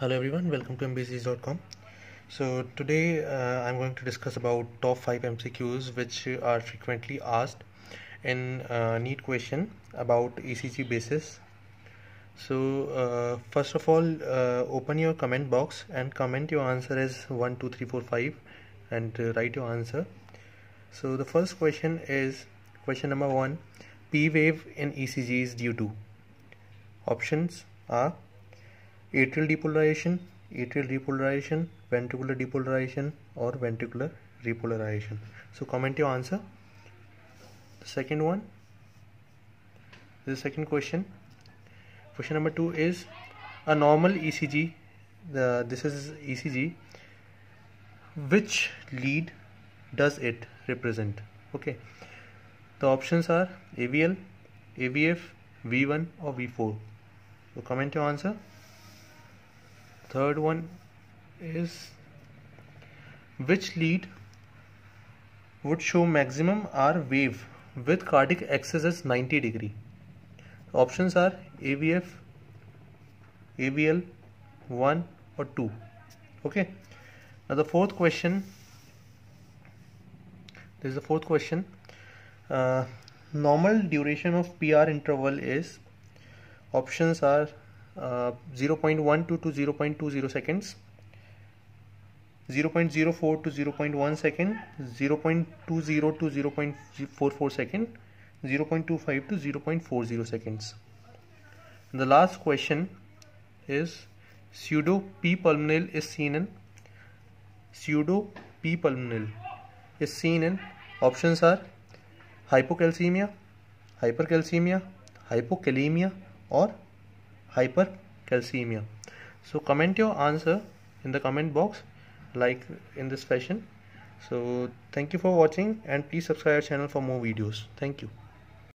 hello everyone welcome to mbcs.com so today uh, i'm going to discuss about top 5 mcqs which are frequently asked in need uh, neat question about ecg basis so uh, first of all uh, open your comment box and comment your answer as 1 2 3 4 5 and uh, write your answer so the first question is question number 1 p wave in ecg is due to options are atrial depolarization, atrial repolarization, ventricular depolarization or ventricular repolarization. So comment your answer. The second one, the second question. Question number two is a normal ECG, the, this is ECG, which lead does it represent? Okay, the options are AVL, AVF, V1 or V4. So comment your answer third one is which lead would show maximum R wave with cardiac axis as 90 degree options are AVF AVL 1 or 2 okay now the fourth question this is the fourth question uh, normal duration of PR interval is options are uh, 0.12 to 0.20 seconds 0.04 to 0.1 second 0.20 to 0.44 second 0.25 to 0.40 seconds and the last question is pseudo p pulmonary is seen in pseudo p pulmonary is seen in options are hypocalcemia hypercalcemia hypokalemia or hypercalcemia so comment your answer in the comment box like in this fashion so thank you for watching and please subscribe our channel for more videos thank you